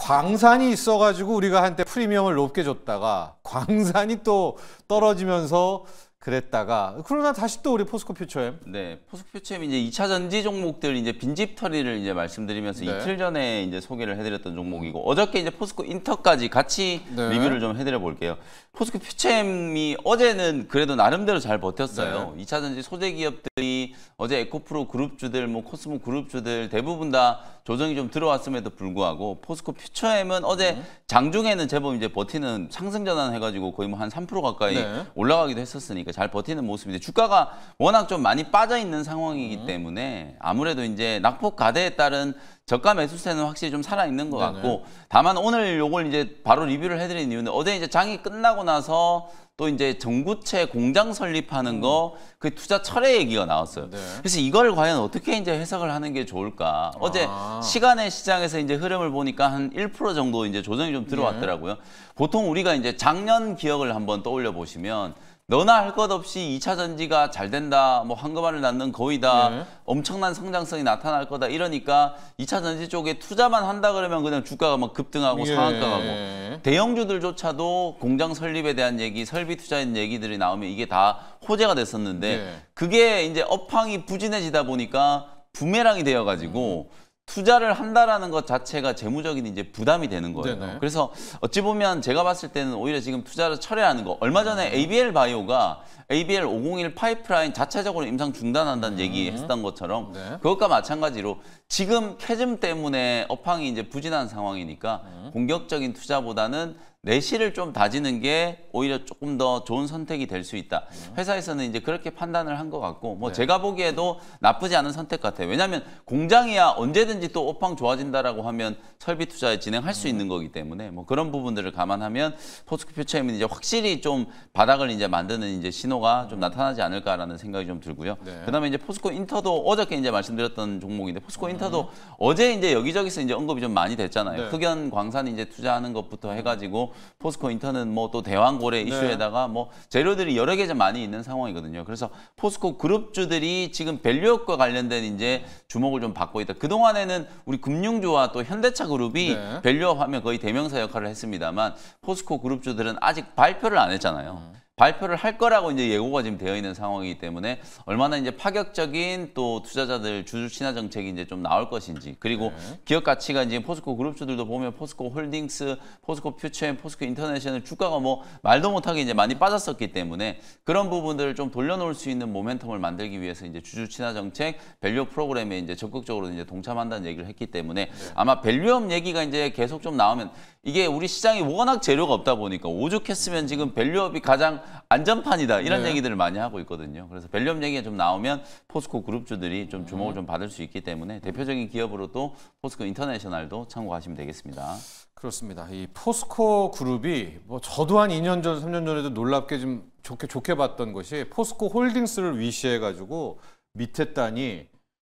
광산이 있어가지고 우리가 한때 프리미엄을 높게 줬다가 광산이 또 떨어지면서 그랬다가 그러나 다시 또 우리 포스코 퓨처엠 네 포스코 퓨처엠 이제 2차 전지 종목들 이제 빈집 털이를 이제 말씀드리면서 네. 이틀 전에 이제 소개를 해드렸던 종목이고 어저께 이제 포스코 인터까지 같이 네. 리뷰를 좀 해드려 볼게요 포스코 퓨처엠이 어제는 그래도 나름대로 잘 버텼어요 네. 2차 전지 소재 기업들이 어제 에코프로 그룹주들, 뭐 코스모 그룹주들 대부분 다 조정이 좀 들어왔음에도 불구하고 포스코 퓨처엠은 어제 네. 장중에는 제법 이제 버티는 상승 전환 해가지고 거의 뭐 한 3% 가까이 네. 올라가기도 했었으니까 잘 버티는 모습인데 주가가 워낙 좀 많이 빠져 있는 상황이기 네. 때문에 아무래도 이제 낙폭 가대에 따른 저가 매수세는 확실히 좀 살아 있는 것 같고 다만 오늘 요걸 이제 바로 리뷰를 해드린 이유는 어제 이제 장이 끝나고 나서 또 이제 전구체 공장 설립하는 음. 거그 투자 철회 얘기가 나왔어요. 네. 그래서 이걸 과연 어떻게 이제 해석을 하는 게 좋을까? 어제 아. 시간의 시장에서 이제 흐름을 보니까 한 1% 정도 이제 조정이 좀 예. 들어왔더라고요. 네. 보통 우리가 이제 작년 기억을 한번 떠올려 보시면 너나 할 것 없이 2차 전지가 잘 된다, 뭐 황금알을 낳는 거의 다 네. 엄청난 성장성이 나타날 거다 이러니까 2차 전지 쪽에 투자만 한다 그러면 그냥 주가가 막 급등하고 예. 상한가가고 대형주들조차도 공장 설립에 대한 얘기, 설비 투자인 얘기들이 나오면 이게 다 호재가 됐었는데 예. 그게 이제 업황이 부진해지다 보니까 부메랑이 되어가지고 음. 투자를 한다라는 것 자체가 재무적인 이제 부담이 되는 거예요. 네네. 그래서 어찌 보면 제가 봤을 때는 오히려 지금 투자를 철회하는 거. 얼마 전에 음. ABL 바이오가 ABL 501 파이프라인 자체적으로 임상 중단한다는 음. 얘기했던 것처럼 네. 그것과 마찬가지로 지금 캐즘 때문에 업황이 이제 부진한 상황이니까 음. 공격적인 투자보다는 내실을 좀 다지는 게 오히려 조금 더 좋은 선택이 될 수 있다. 회사에서는 이제 그렇게 판단을 한 것 같고 뭐 네. 제가 보기에도 나쁘지 않은 선택 같아요. 왜냐하면 공장이야 언제든지 또 업황 좋아진다라고 하면 설비 투자에 진행할 수 음. 있는 거기 때문에 뭐 그런 부분들을 감안하면 포스코 퓨처엠은 이제 확실히 좀 바닥을 이제 만드는 이제 신호가 좀 음. 나타나지 않을까라는 생각이 좀 들고요. 네. 그다음에 이제 포스코 인터도 어저께 이제 말씀드렸던 종목인데 포스코 음. 인터도 어제 이제 여기저기서 이제 언급이 좀 많이 됐잖아요. 네. 흑연 광산 이제 투자하는 것부터 해가지고 뭐 또 포스코 인턴은 뭐또 대왕고래 네. 이슈에다가 네. 뭐 재료들이 여러 개가 많이 있는 상황이거든요. 그래서 포스코 그룹주들이 지금 밸류업과 관련된 이제 주목을 좀 받고 있다. 그동안에는 우리 금융주와 또 현대차 그룹이 네. 밸류업 하면 거의 대명사 역할을 했습니다만 포스코 그룹주들은 아직 발표를 안 했잖아요. 음. 발표를 할 거라고 이제 예고가 지금 되어 있는 상황이기 때문에 얼마나 이제 파격적인 또 투자자들 주주 친화 정책이 이제 좀 나올 것인지 그리고 네. 기업 가치가 이제 포스코 그룹주들도 보면 포스코 홀딩스, 포스코 퓨처앤 포스코 인터내셔널 주가가 뭐 말도 못하게 이제 많이 빠졌었기 때문에 그런 부분들을 좀 돌려놓을 수 있는 모멘텀을 만들기 위해서 이제 주주 친화 정책 밸류 프로그램에 이제 적극적으로 이제 동참한다는 얘기를 했기 때문에 네. 아마 밸류업 얘기가 이제 계속 좀 나오면 이게 우리 시장이 워낙 재료가 없다 보니까 오죽했으면 지금 밸류업이 가장 안전판이다 이런 네. 얘기들을 많이 하고 있거든요. 그래서 밸류업 얘기가 좀 나오면 포스코 그룹주들이 좀 주목을 좀 받을 수 있기 때문에 대표적인 기업으로 또 포스코 인터내셔널도 참고하시면 되겠습니다. 그렇습니다. 이 포스코 그룹이 뭐 저도 한 2년 전, 3년 전에도 놀랍게 좀 좋게 좋게 봤던 것이 포스코 홀딩스를 위시해 가지고 밑에 단이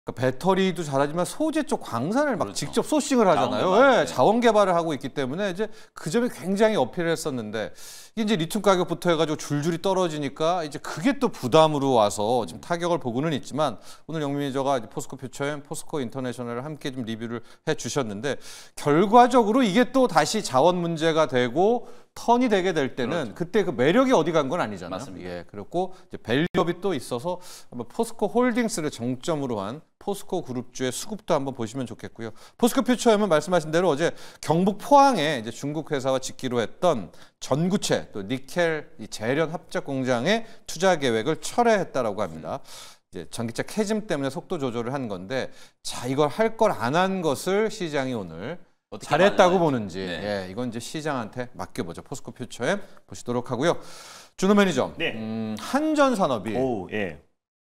그러니까 배터리도 잘하지만 소재 쪽 광산을 막 그렇죠. 직접 소싱을 하잖아요. 자원, 예, 네. 자원 개발을 하고 있기 때문에 이제 그 점에 굉장히 어필을 했었는데 이제 리튬 가격부터 해가지고 줄줄이 떨어지니까 이제 그게 또 부담으로 와서 지금 음. 타격을 보고는 있지만 오늘 영민이저가 포스코 퓨처엠, 포스코 인터내셔널을 함께 좀 리뷰를 해주셨는데 결과적으로 이게 또 다시 자원 문제가 되고 턴이 되게 될 때는 그렇죠. 그때그 매력이 어디 간 건 아니잖아요. 맞습니다. 예, 그렇고 이제 밸류업이 또 있어서 포스코 홀딩스를 정점으로 한 포스코 그룹주의 수급도 한번 보시면 좋겠고요. 포스코 퓨처엠은 말씀하신 대로 어제 경북 포항에 이제 중국 회사와 짓기로 했던 전구체 또 니켈 재련 합작 공장의 투자 계획을 철회했다라고 합니다. 이제 전기차 캐즘 때문에 속도 조절을 한 건데 자 이걸 할 걸 안 한 것을 시장이 오늘 잘했다고 보는지 네. 예, 이건 이제 시장한테 맡겨보죠. 포스코 퓨처에 보시도록 하고요. 준호 매니저, 네. 음, 한전 산업이 오, 예.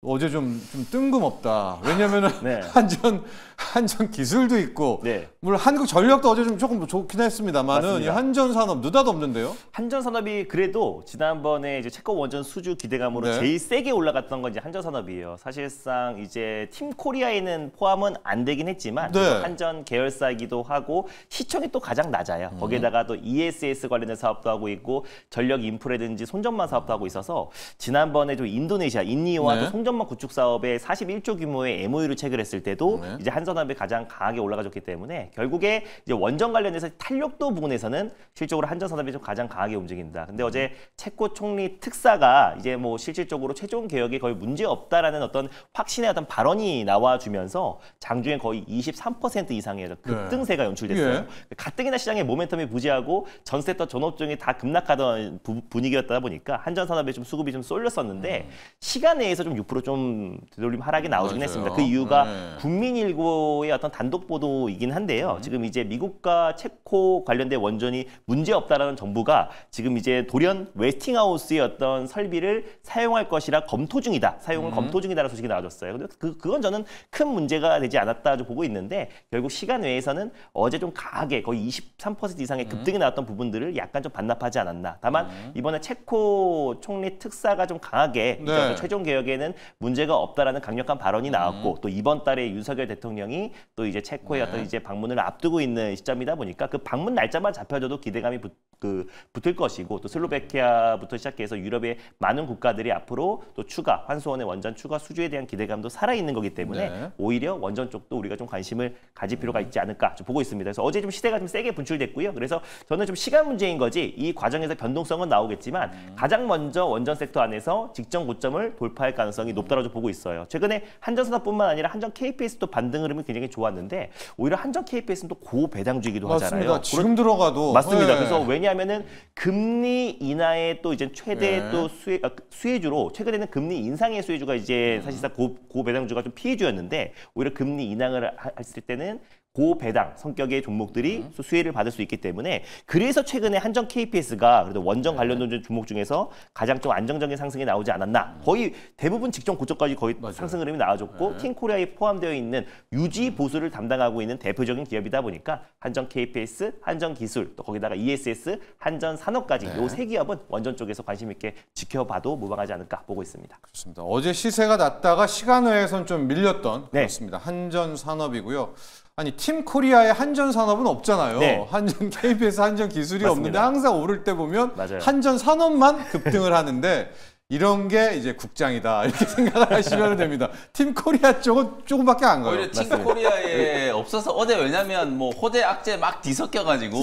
어제 좀, 좀 뜬금없다. 왜냐면은 네. <laughs> 한전 한전 기술도 있고 네. 물론 한국 전력도 어제 좀 조금 좋긴 했습니다만은 한전 산업 느닷없는데요. 한전 산업이 그래도 지난번에 이제 체코 원전 수주 기대감으로 네. 제일 세게 올라갔던 건 이제 한전 산업이에요. 사실상 이제 팀 코리아에는 포함은 안 되긴 했지만 네. 한전 계열사이기도 하고 시청이 또 가장 낮아요. 음. 거기에다가 또 ESS 관련된 사업도 하고 있고 전력 인프라든지 손전만 사업도 하고 있어서 지난번에 좀 인도네시아 인니와 네. 또 손전 생존망 구축 사업에 41조 규모의 MOU를 체결했을 때도 네. 이제 한선함이 가장 강하게 올라가졌기 때문에 결국에 이제 원전 관련해서 탄력도 부분에서는 실적으로 한전산업이 좀 가장 강하게 움직인다. 근데 어제 채코 총리 특사가 이제 뭐 실질적으로 최종 개혁이 거의 문제 없다라는 어떤 확신의 어떤 발언이 나와주면서 장중에 거의 23% 이상의 네. 급등세가 연출됐어요. 예. 그러니까 가뜩이나 시장의 모멘텀이 부재하고 전세터 전업종이 다 급락하던 부, 분위기였다 보니까 한전산업에 좀 수급이 좀 쏠렸었는데 음. 시간 내에서 좀6% 쪽으로 좀 되돌림 하락이 나오긴 맞아요. 했습니다. 그 이유가 네. 국민일보의 어떤 단독 보도이긴 한데요. 음. 지금 이제 미국과 체코 관련된 원전이 문제 없다라는 정부가 지금 이제 돌연 웨스팅하우스의 어떤 설비를 사용할 것이라 검토 중이다. 사용을 음. 검토 중이다라는 소식이 나와줬어요. 근데 그 그건 저는 큰 문제가 되지 않았다 보고 있는데 결국 시간 외에서는 어제 좀 강하게 거의 23% 이상의 음. 급등이 나왔던 부분들을 약간 좀 반납하지 않았나. 다만 음. 이번에 체코 총리 특사가 좀 강하게 네. 최종 개혁에는 문제가 없다라는 강력한 발언이 음. 나왔고 음. 또 이번 달에 윤석열 대통령이 또 이제 체코에 네. 어떤 이제 방문을 앞두고 있는 시점이다 보니까 그 방문 날짜만 잡혀져도 기대감이 붙, 그, 붙을 것이고 또 슬로베키아부터 시작해서 유럽의 많은 국가들이 앞으로 또 추가 환수원의 원전 추가 수주에 대한 기대감도 살아 있는 거기 때문에 네. 오히려 원전 쪽도 우리가 좀 관심을 가질 필요가 있지 않을까 좀 보고 있습니다. 그래서 어제 좀 시대가 좀 세게 분출됐고요. 그래서 저는 좀 시간 문제인 거지 이 과정에서 변동성은 나오겠지만 음. 가장 먼저 원전 섹터 안에서 직전 고점을 돌파할 가능성이 높. 높다라고 보고 있어요. 최근에 한전산업뿐만 아니라 한전 KPS도 반등 흐름이 굉장히 좋았는데 오히려 한전 KPS는 또 고배당주이기도 하잖아요. 그런, 지금 들어가도 맞습니다. 네. 그래서 왜냐하면은 금리 인하의 또 이제 최대 네. 또 수혜, 아, 그 수혜주로 최근에는 금리 인상의 수혜주가 이제 음. 사실상 고, 고배당주가 좀 피해주였는데 오히려 금리 인하를 했을 때는 고배당 성격의 종목들이 음. 수혜를 받을 수 있기 때문에 그래서 최근에 한정 KPS가 그래도 원정 관련 네. 종목 중에서 가장 좀 안정적인 상승이 나오지 않았나 음. 거의 대부분 직종 고점까지 거의 맞아요. 상승 흐름이 나와줬고 네. 팀코리아에 포함되어 있는 유지 보수를 담당하고 있는 대표적인 기업이다 보니까 한정 KPS, 한정 기술 또 거기다가 ESS, 한전 산업까지 네. 이세 기업은 원전 쪽에서 관심 있게 지켜봐도 무방하지 않을까 보고 있습니다. 그렇습니다. 어제 시세가 낮다가 시간 외에선 좀 밀렸던 네. 그렇습니다. 한전 산업이고요. 아니 팀 코리아의 한전 산업은 없잖아요. 네. 한전 <laughs> KBS 한전 기술이 맞습니다. 없는데 항상 오를 때 보면 맞아요. 한전 산업만 급등을 하는데 이런 게 이제 국장이다 <laughs> 이렇게 생각을 하시면 됩니다. 팀 코리아 쪽은 조금밖에 안 가요. 오히려 팀 코리아에 네. 없어서 어제 왜냐면 뭐 호재 악재 막 뒤섞여가지고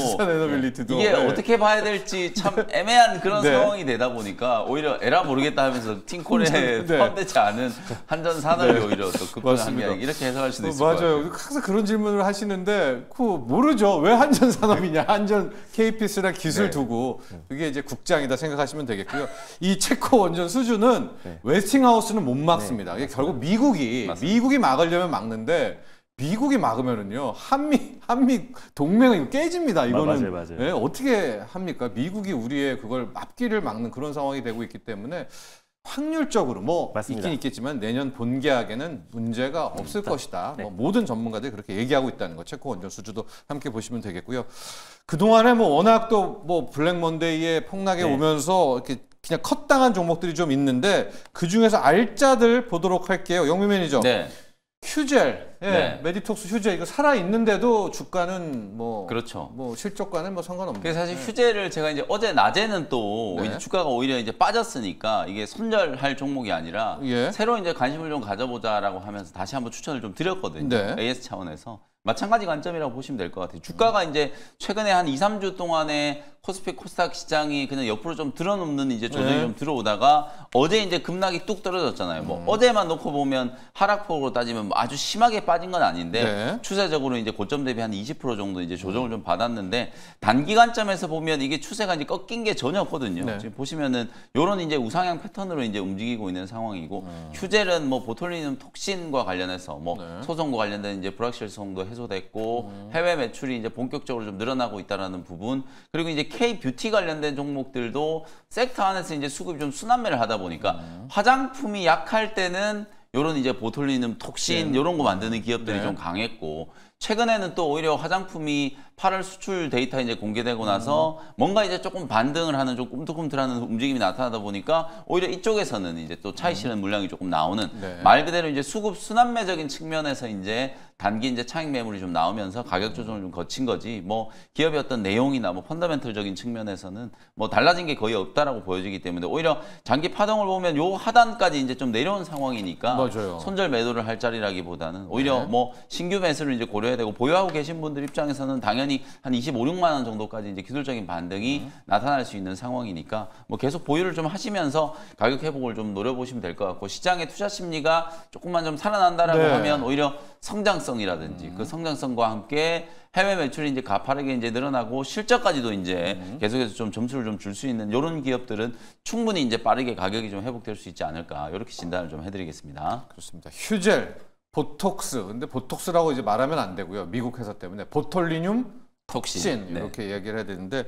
이게 네. 어떻게 봐야 될지 참 애매한 그런 네. 상황이 되다 보니까 오히려 에라 모르겠다 하면서 팀 코리아에 포함되지 네. 않은 한전 산업이 네. 오히려 또 급변한 게 이렇게 해석할 수도 있을 맞아요. 것 같아요. 항상 그런 질문을 하시는데 그 모르죠. 왜 한전 산업이냐. 한전 KPS랑 기술 네. 두고 이게 이제 국장이다 생각하시면 되겠고요. 이 체코 원전 수준은 네. 웨스팅하우스는 못 네, 막습니다. 네. 결국 미국이 맞습니다. 미국이 막으려면 막는데 미국이 막으면은요 한미 한미 동맹은 깨집니다. 이거는 맞아요, 맞아요. 예, 어떻게 합니까? 미국이 우리의 그걸 앞기를 막는 그런 상황이 되고 있기 때문에 확률적으로 뭐 맞습니다. 있긴 있겠지만 내년 본계약에는 문제가 없을 음, 것이다. 뭐 네. 뭐 모든 전문가들이 그렇게 얘기하고 있다는 거. 체코 원전 수주도 함께 보시면 되겠고요. 그동안에 뭐 워낙 또 뭐 블랙 먼데이에 폭락에 네. 오면서 이렇게 그냥 컷당한 종목들이 좀 있는데 그중에서 알짜들 보도록 할게요. 영미 매니저. 네. 휴젤, 예, 네. 메디톡스 휴젤 이거 살아 있는데도 주가는 뭐 그렇죠. 뭐 실적과는 뭐 상관없는. 그래서 사실 네. 휴젤을 제가 이제 어제 낮에는 또 네. 이제 주가가 오히려 이제 빠졌으니까 이게 손절할 종목이 아니라 예. 새로 이제 관심을 좀 가져보자라고 하면서 다시 한번 추천을 좀 드렸거든요. 네. AS 차원에서 마찬가지 관점이라고 보시면 될 것 같아요. 주가가 이제 최근에 한 2, 3주 동안에 코스피 코스닥 시장이 그냥 옆으로 좀 드러눕는 이제 조정이 네. 좀 들어오다가 어제 이제 급락이 뚝 떨어졌잖아요. 뭐 음. 어제만 놓고 보면 하락폭으로 따지면 뭐 아주 심하게 빠진 건 아닌데 네. 추세적으로 이제 고점 대비 한 20% 정도 이제 조정을 좀 받았는데 단기간점에서 보면 이게 추세가 이제 꺾인 게 전혀 없거든요. 네. 지금 보시면은 요런 이제 우상향 패턴으로 이제 움직이고 있는 상황이고 음. 휴젤은 뭐 보톨리눔 톡신과 관련해서 뭐 네. 소송과 관련된 이제 불확실성도 해소됐고 음. 해외 매출이 이제 본격적으로 좀 늘어나고 있다라는 부분 그리고 이제 K 뷰티 관련된 종목들도 섹터 안에서 이제 수급이 좀 순환매를 하다 보니까 음. 화장품이 약할 때는 요런 이제 보톨리눔 톡신 네. 요런 거 만드는 기업들이 네. 좀 강했고 최근에는 또 오히려 화장품이 8월 수출 데이터 이제 공개되고 나서 음. 뭔가 이제 조금 반등을 하는 좀 꿈틀꿈틀하는 움직임이 나타나다 보니까 오히려 이쪽에서는 이제 또 차이 음. 실은 물량이 조금 나오는 네. 말 그대로 이제 수급 순환매적인 측면에서 이제 단기 이제 차익 매물이 좀 나오면서 가격 조정을 좀 거친 거지 뭐 기업의 어떤 내용이나 뭐 펀더멘털적인 측면에서는 뭐 달라진 게 거의 없다라고 보여지기 때문에 오히려 장기 파동을 보면 요 하단까지 이제 좀 내려온 상황이니까 맞아요. 손절 매도를 할 자리라기보다는 오히려 네. 뭐 신규 매수를 이제 고려해야 되고 보유하고 계신 분들 입장에서는 당연히 당연히 한 25, 6만 원 정도까지 이제 기술적인 반등이 음. 나타날 수 있는 상황이니까 뭐 계속 보유를 좀 하시면서 가격 회복을 좀 노려보시면 될 것 같고 시장의 투자 심리가 조금만 좀 살아난다라고 네. 하면 오히려 성장성이라든지 음. 그 성장성과 함께 해외 매출이 이제 가파르게 이제 늘어나고 실적까지도 이제 음. 계속해서 좀 점수를 좀 줄 수 있는 이런 기업들은 충분히 이제 빠르게 가격이 좀 회복될 수 있지 않을까 이렇게 진단을 좀 해드리겠습니다. 그렇습니다. 휴젤 보톡스. 근데 보톡스라고 이제 말하면 안 되고요. 미국 회사 때문에 보톨리늄 톡신, 네. 이렇게 네. 이기를 해야 되는데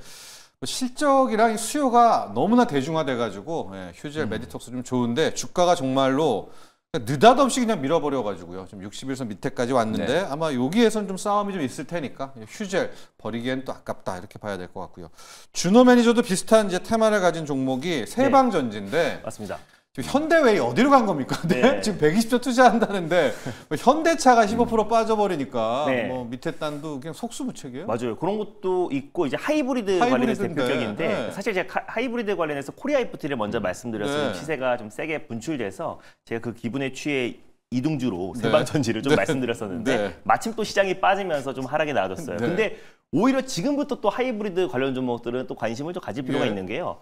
뭐 실적이랑 수요가 너무나 대중화돼 가지고 예, 휴젤 음. 메디톡스 좀 좋은데 주가가 정말로 느닷없이 그냥 밀어버려 가지고요. 지금 61선 밑에까지 왔는데 네. 아마 여기에선 좀 싸움이 좀 있을 테니까 휴젤 버리기엔 또 아깝다 이렇게 봐야 될 것 같고요. 주노 매니저도 비슷한 이제 테마를 가진 종목이 세방전지인데 네. 맞습니다. 현대웨이 어디로 간 겁니까? <laughs> 네, 네. 지금 120조 투자한다는데 <laughs> 뭐 현대차가 15% 음. 빠져버리니까 네. 뭐 밑에 단도 그냥 속수무책이에요. 맞아요. 그런 것도 있고 이제 하이브리드 관련해서 대표적인데 네. 사실 제가 하이브리드 관련해서 코리아 이프티를 먼저 음. 말씀드렸으면 네. 시세가 좀 세게 분출돼서 제가 그 기분에 취해 이동주로 네. 세방전지를 좀 말씀드렸었는데 마침 또 시장이 빠지면서 좀 하락이 나아졌어요. 근데 오히려 지금부터 또 하이브리드 관련 종목들은 또 관심을 좀 가질 필요가 있는 게요.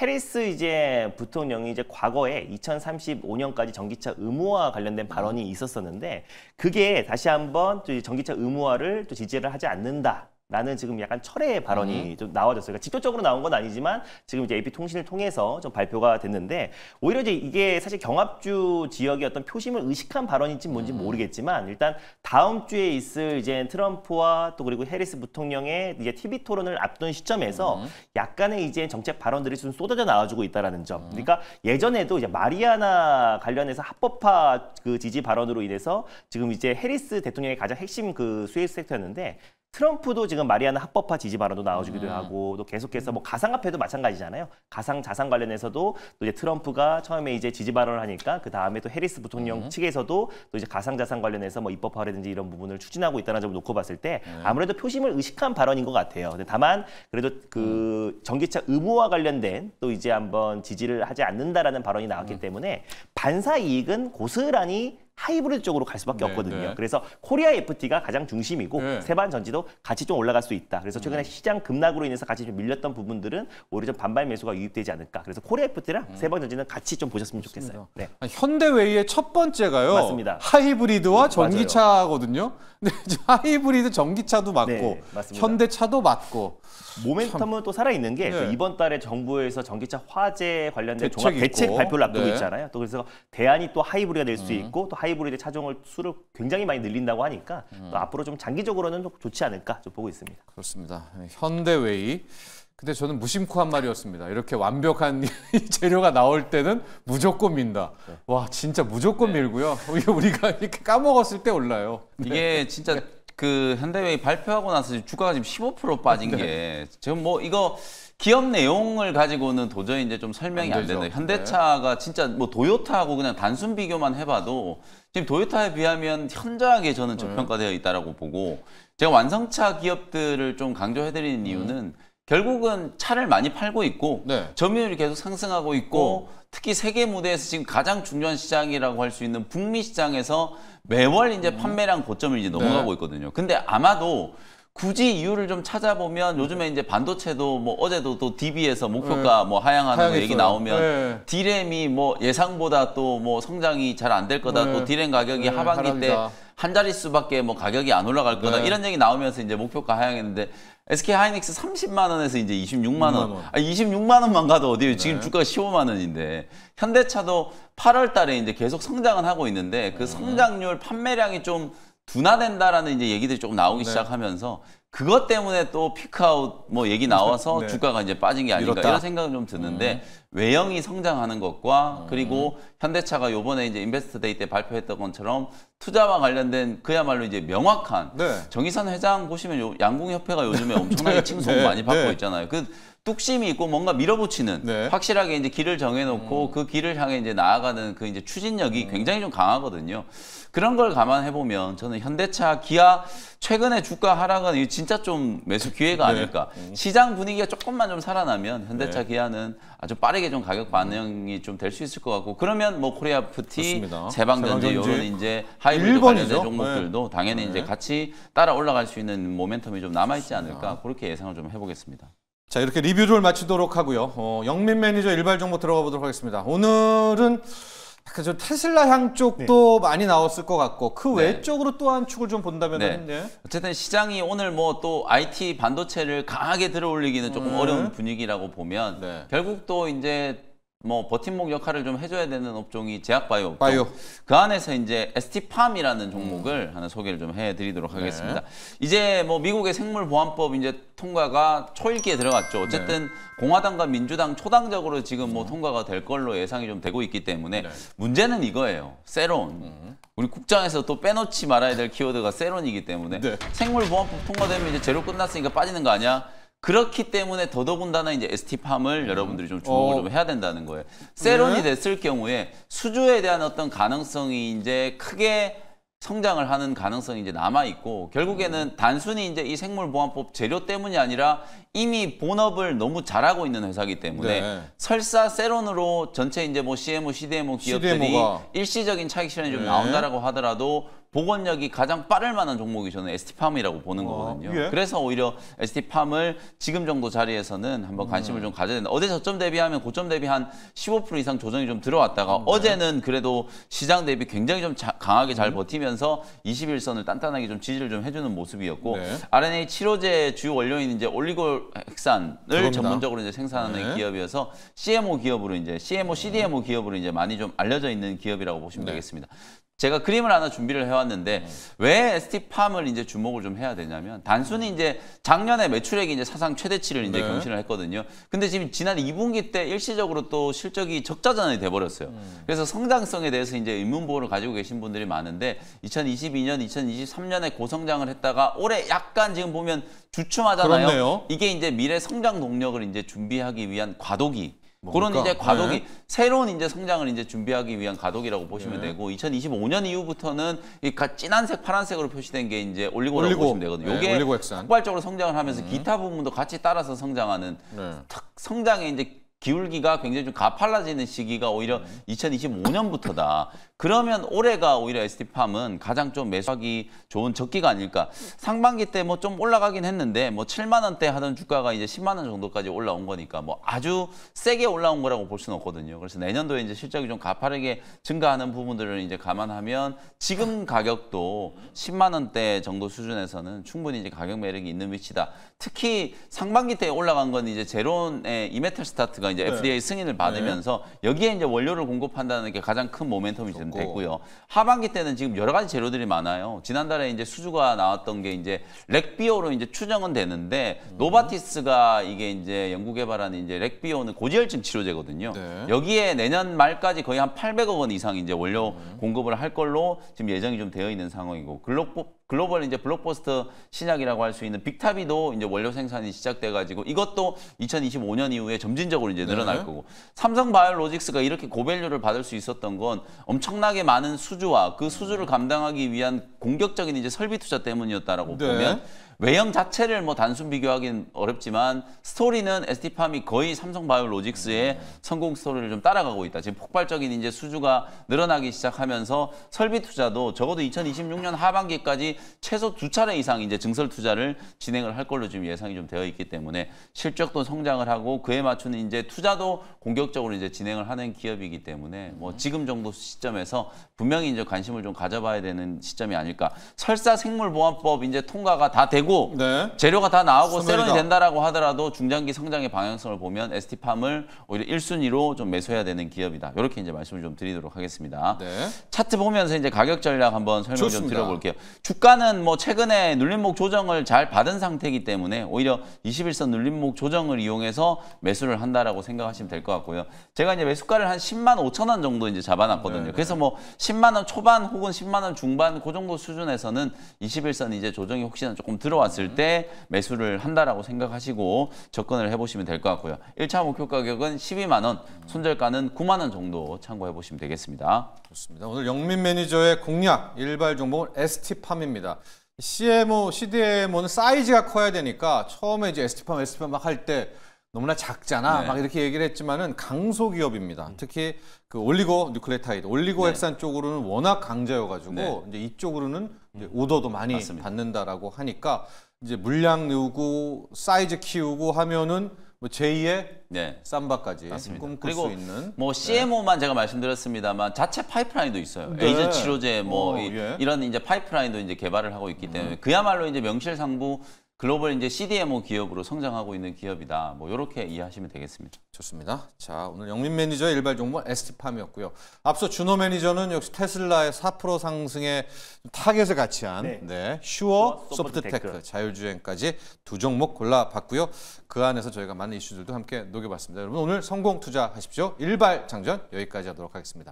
해리스 이제 부통령이 이제 과거에 2035년까지 전기차 의무화 관련된 발언이 있었었는데 그게 다시 한번 전기차 의무화를 또 지지를 하지 않는다. 라는 지금 약간 철의 발언이 음. 좀 나와졌어요. 그러니까 직접적으로 나온 건 아니지만 지금 이제 AP 통신을 통해서 좀 발표가 됐는데 오히려 이제 이게 사실 경합주 지역의 어떤 표심을 의식한 발언인지 뭔지 음. 모르겠지만 일단 다음 주에 있을 이제 트럼프와 또 그리고 해리스 부통령의 이제 TV 토론을 앞둔 시점에서 음. 약간의 이제 정책 발언들이 좀 쏟아져 나와주고 있다라는 점. 음. 그러니까 예전에도 이제 마리아나 관련해서 합법화 그 지지 발언으로 인해서 지금 이제 해리스 대통령의 가장 핵심 그 수혜 섹터였는데 트럼프도 지금 지금 마리아는 합법화 지지 발언도 나오기도 음. 하고 또 계속해서 뭐 가상화폐도 마찬가지잖아요. 가상 자산 관련해서도 또 이제 트럼프가 처음에 이제 지지 발언을 하니까 그 다음에 또 해리스 부통령 음. 측에서도 또 이제 가상 자산 관련해서 뭐 입법화라든지 이런 부분을 추진하고 있다는 점을 놓고 봤을 때 네. 아무래도 표심을 의식한 발언인 것 같아요. 근데 다만 그래도 그 음. 전기차 의무화 관련된 또 이제 한번 지지를 하지 않는다라는 발언이 나왔기 음. 때문에 반사 이익은 고스란히 하이브리드 쪽으로 갈 수밖에 네, 없거든요. 네. 그래서 코리아 FT가 가장 중심이고 네. 세반 전지도 같이 좀 올라갈 수 있다. 그래서 최근에 음. 시장 급락으로 인해서 같이 좀 밀렸던 부분들은 오히려 좀 반발 매수가 유입되지 않을까. 그래서 코리아 FT랑 음. 세반 전지는 같이 좀 보셨으면 좋겠어요. 네. 현대웨이의 첫 번째가요. 맞습니다. 하이브리드와 전기차거든요. 네, <laughs> 하이브리드 전기차도 맞고 네, 현대차도 맞고 모멘텀은 또 살아 있는 게 네. 그 이번 달에 정부에서 전기차 화재 관련된 대책 종합 대책 있고. 발표를 앞두고 네. 있잖아요. 또 그래서 대안이 또 하이브리드가 될수 음. 있고 또 하이브리드 차종을 수를 굉장히 많이 늘린다고 하니까 또 음. 앞으로 좀 장기적으로는 좀 좋지 않을까 좀 보고 있습니다. 그렇습니다. 현대웨이 근데 저는 무심코 한 말이었습니다. 이렇게 완벽한 <laughs> 재료가 나올 때는 무조건 민다. 네. 와 진짜 무조건 네. 밀고요. <laughs> 우리가 이렇게 까먹었을 때 올라요. 이게 네. 진짜 네. 그 현대웨이 발표하고 나서 주가가 지금 15% 빠진 네. 게 지금 뭐 이거 기업 내용을 가지고는 도저히 이제 좀 설명이 안, 안되는 현대차가 진짜 뭐 도요타하고 그냥 단순 비교만 해봐도 지금 도요타에 비하면 현저하게 저는 저평가되어 있다라고 보고 제가 완성차 기업들을 좀 강조해드리는 음. 이유는 결국은 차를 많이 팔고 있고 네. 점유율이 계속 상승하고 있고 어. 특히 세계 무대에서 지금 가장 중요한 시장이라고 할 수 있는 북미 시장에서 매월 이제 음. 판매량 고점을 이제 네. 넘어가고 있거든요. 근데 아마도 굳이 이유를 좀 찾아보면 요즘에 이제 반도체도 뭐 어제도 또 DB에서 목표가 네. 뭐 하향하는 하 얘기 나오면 네. 디램이 뭐 예상보다 또 뭐 성장이 잘 안 될 거다 네. 또 디램 가격이 네, 하반기 때 한 자릿수밖에 뭐 가격이 안 올라갈 거다 네. 이런 얘기 나오면서 이제 목표가 하향했는데 SK 하이닉스 30만 원에서 이제 26만 원. 원. 아 26만 원만 가도 어디에 네. 지금 주가가 15만 원인데 현대차도 8월 달에 이제 계속 성장은 하고 있는데 그 네. 성장률 판매량이 좀 둔화된다라는 이제 얘기들이 조금 나오기 네. 시작하면서 그것 때문에 또 피크아웃 뭐 얘기 나와서 네. 주가가 이제 빠진 게 아닌가 밀었다. 이런 생각은 좀 드는데 음. 외형이 성장하는 것과 음. 그리고 현대차가 요번에 이제 인베스트데이 때 발표했던 것처럼 투자와 관련된 그야말로 이제 명확한 네. 정의선 회장 보시면 양궁협회가 요즘에 엄청나게 칭송 <laughs> 네. 많이 받고 네. 있잖아요. 그 뚝심이 있고 뭔가 밀어붙이는 네. 확실하게 이제 길을 정해놓고 음. 그 길을 향해 이제 나아가는 그 이제 추진력이 음. 굉장히 좀 강하거든요. 그런 걸 감안해 보면 저는 현대차, 기아 최근에 주가 하락은 진짜 좀 매수 기회가 네. 아닐까. 네. 시장 분위기가 조금만 좀 살아나면 현대차, 네. 기아는 아주 빠르게 좀 가격 반영이 음. 좀될 수 있을 것 같고 그러면 뭐 코리아 푸티, 세방전지 이런 이제 하이브리드 관련된 네. 종목들도 당연히 이제 네. 같이 따라 올라갈 수 있는 모멘텀이 좀 남아 있지 않을까 그렇게 예상을 좀 해보겠습니다. 자 이렇게 리뷰를 마치도록 하고요. 어, 영민 매니저 일발 정보 들어가 보도록 하겠습니다. 오늘은 약간 좀 테슬라 향 쪽도 네. 많이 나왔을 것 같고 그외 네. 쪽으로 또한 축을 좀 본다면 네. 네. 어쨌든 시장이 오늘 뭐 또 IT 반도체를 강하게 들어올리기는 조금 음. 어려운 분위기라고 보면 네. 결국 또 이제 뭐 버팀목 역할을 좀 해줘야 되는 업종이 제약바이오 업종. 바이오. 그 안에서 이제 ST팜이라는 종목을 음. 하나 소개를 좀 해드리도록 네. 하겠습니다. 네. 이제 뭐 미국의 생물보안법 이제 통과가 초읽기에 들어갔죠. 어쨌든 네. 공화당과 민주당 초당적으로 지금 뭐 음. 통과가 될 걸로 예상이 좀 되고 있기 때문에 네. 문제는 이거예요. 세론. 음. 우리 국장에서 또 빼놓지 말아야 될 키워드가 세론이기 때문에 네. 생물보안법 통과되면 이제 제로 끝났으니까 빠지는 거 아니야? 그렇기 때문에 더더군다나 이제 ST팜을 음. 여러분들이 좀 주목을 어. 좀 해야 된다는 거예요. 세론이 네. 됐을 경우에 수주에 대한 어떤 가능성이 이제 크게 성장을 하는 가능성이 이제 남아 있고 결국에는 음. 단순히 이제 이 생물보안법 재료 때문이 아니라 이미 본업을 너무 잘하고 있는 회사기 때문에 네. 설사 세론으로 전체 이제 뭐 CMO, CDMO 기업들이 CDMO가. 일시적인 차익 실현이 좀 네. 나온다라고 하더라도 보건력이 가장 빠를 만한 종목이 저는 ST팜이라고 보는 와, 어, 거거든요. 예? 그래서 오히려 ST팜을 지금 정도 자리에서는 한번 관심을 음. 좀 가져야 되는데 어제 저점 대비하면 고점 대비 한 15% 이상 조정이 좀 들어왔다가 음. 네. 어제는 그래도 시장 대비 굉장히 좀 자, 강하게 잘 음. 버티면서 21선을 단단하게 좀 지지를 좀 해주는 모습이었고 네. RNA 치료제 주요 원료인 이제 올리골 핵산을 그겁니다. 전문적으로 이제 생산하는 네. 기업이어서 CMO 기업으로 이제 CMO, CDMO 기업으로 이제 많이 좀 알려져 있는 기업이라고 보시면 네. 되겠습니다. 제가 그림을 하나 준비를 해왔는데 음. 왜 스티팜을 이제 주목을 좀 해야 되냐면 단순히 이제 작년에 매출액이 이제 사상 최대치를 이제 네. 경신을 했거든요. 근데 지금 지난 2분기 때 일시적으로 또 실적이 적자전환이 돼버렸어요. 음. 그래서 성장성에 대해서 이제 의문보호를 가지고 계신 분들이 많은데 2022년, 2023년에 고성장을 했다가 올해 약간 지금 보면 주춤하잖아요. 그렇네요. 이게 이제 미래 성장 동력을 이제 준비하기 위한 과도기. 뭡니까? 그런 이제 과도기 네. 새로운 이제 성장을 이제 준비하기 위한 과도기라고 보시면 네. 되고 2025년 이후부터는 이 진한색 파란색으로 표시된 게 이제 올리고라고 올리고. 보시면 되거든요. 이게 네, 폭발적으로 성장을 하면서 음. 기타 부분도 같이 따라서 성장하는 네. 특, 성장의 이제 기울기가 굉장히 좀 가팔라지는 시기가 오히려 2025년부터다. 그러면 올해가 오히려 ST팜은 가장 좀 매수하기 좋은 적기가 아닐까. 상반기 때 뭐 좀 올라가긴 했는데 뭐 7만 원대 하던 주가가 이제 10만 원 정도까지 올라온 거니까 뭐 아주 세게 올라온 거라고 볼 수는 없거든요. 그래서 내년도에 이제 실적이 좀 가파르게 증가하는 부분들을 이제 감안하면 지금 가격도 10만 원대 정도 수준에서는 충분히 이제 가격 매력이 있는 위치다. 특히 상반기 때 올라간 건 이제 제론의 이메탈 스타트가 이제 네. FDA 승인을 네. 받으면서 여기에 이제 원료를 공급한다는 게 가장 큰 모멘텀이 지금 됐고요. 하반기 때는 지금 여러 가지 재료들이 많아요. 지난달에 이제 수주가 나왔던 게 이제 렉비오로 이제 추정은 되는데 음. 노바티스가 이게 이제 연구 개발한 이제 렉비오는 고지혈증 치료제거든요. 네. 여기에 내년 말까지 거의 한 800억 원 이상 이제 원료 음. 공급을 할 걸로 지금 예정이 좀 되어 있는 상황이고 글로벌 글로벌 이제 블록버스터 신약이라고 할 수 있는 빅타비도 이제 원료 생산이 시작돼 가지고 이것도 2025년 이후에 점진적으로 이제 늘어날 네. 거고 삼성 바이오로직스가 이렇게 고밸류를 받을 수 있었던 건 엄청나게 많은 수주와 그 수주를 감당하기 위한 공격적인 이제 설비 투자 때문이었다라고 네. 보면 외형 자체를 뭐 단순 비교하기는 어렵지만 스토리는 ST팜이 거의 삼성바이오로직스의 성공 스토리를 좀 따라가고 있다. 지금 폭발적인 이제 수주가 늘어나기 시작하면서 설비 투자도 적어도 2026년 하반기까지 최소 두 차례 이상 이제 증설 투자를 진행을 할 걸로 지금 예상이 좀 되어 있기 때문에 실적도 성장을 하고 그에 맞추는 이제 투자도 공격적으로 이제 진행을 하는 기업이기 때문에 뭐 지금 정도 시점에서 분명히 이제 관심을 좀 가져봐야 되는 시점이 아닐까. 설사 생물보안법 이제 통과가 다 되고 되고 네. 재료가 다 나오고 세론이 된다라고 하더라도 중장기 성장의 방향성을 보면 s t 팜을 오히려 1순위로 좀 매수해야 되는 기업이다. 이렇게 이제 말씀을 좀 드리도록 하겠습니다. 네. 차트 보면서 이제 가격 전략 한번 설명 좋좀 드려볼게요. 주가는 뭐 최근에 눌림목 조정을 잘 받은 상태이기 때문에 오히려 21선 눌림목 조정을 이용해서 매수를 한다라고 생각하시면 될 것 같고요. 제가 이제 매수가를 한 10만 5천 원 정도 이제 잡아놨거든요. 네. 그래서 뭐 10만 원 초반 혹은 10만 원 중반 그 정도 수준에서는 21선 이제 조정이 혹시나 조금 들어 들어왔을 때 매수를 한다라고 생각하시고 접근을 해보시면 될 것 같고요. 1차 목표 가격은 12만 원, 손절가는 9만 원 정도 참고해 보시면 되겠습니다. 좋습니다. 오늘 영민 매니저의 공략 일발 종목은 ST팜입니다. CMO, CDMO는 사이즈가 커야 되니까 처음에 이제 ST팜, ST팜 막할때 너무나 작잖아 네. 막 이렇게 얘기를 했지만은 강소 기업입니다. 음. 특히 그 올리고 뉴클레타이드, 올리고 네. 헥산 쪽으로는 워낙 강자여가지고 네. 이제 이쪽으로는 이제 음. 오더도 많이 맞습니다. 받는다라고 하니까 이제 물량 늘고 사이즈 키우고 하면은 뭐 제2의 네. 쌈바까지 맞습니다. 꿈꿀 그리고 수 있는 뭐 CMO만 네. 제가 말씀드렸습니다만 자체 파이프라인도 있어요. 네. 에이즈 치료제 뭐 오, 이, 예. 이런 이제 파이프라인도 이제 개발을 하고 있기 때문에 음. 그야말로 이제 명실상부 글로벌 이제 CDMO 기업으로 성장하고 있는 기업이다. 뭐 이렇게 이해하시면 되겠습니다. 좋습니다. 자, 오늘 영민 매니저 일발 종목 에스팜이었고요 앞서 주노 매니저는 역시 테슬라의 4% 상승에 타겟을 같이한 네. 네. 슈어, 소프트테크, 소프트 자율주행까지 두 종목 골라봤고요. 그 안에서 저희가 많은 이슈들도 함께 녹여봤습니다. 여러분 오늘 성공 투자하십시오. 일발 장전 여기까지 하도록 하겠습니다.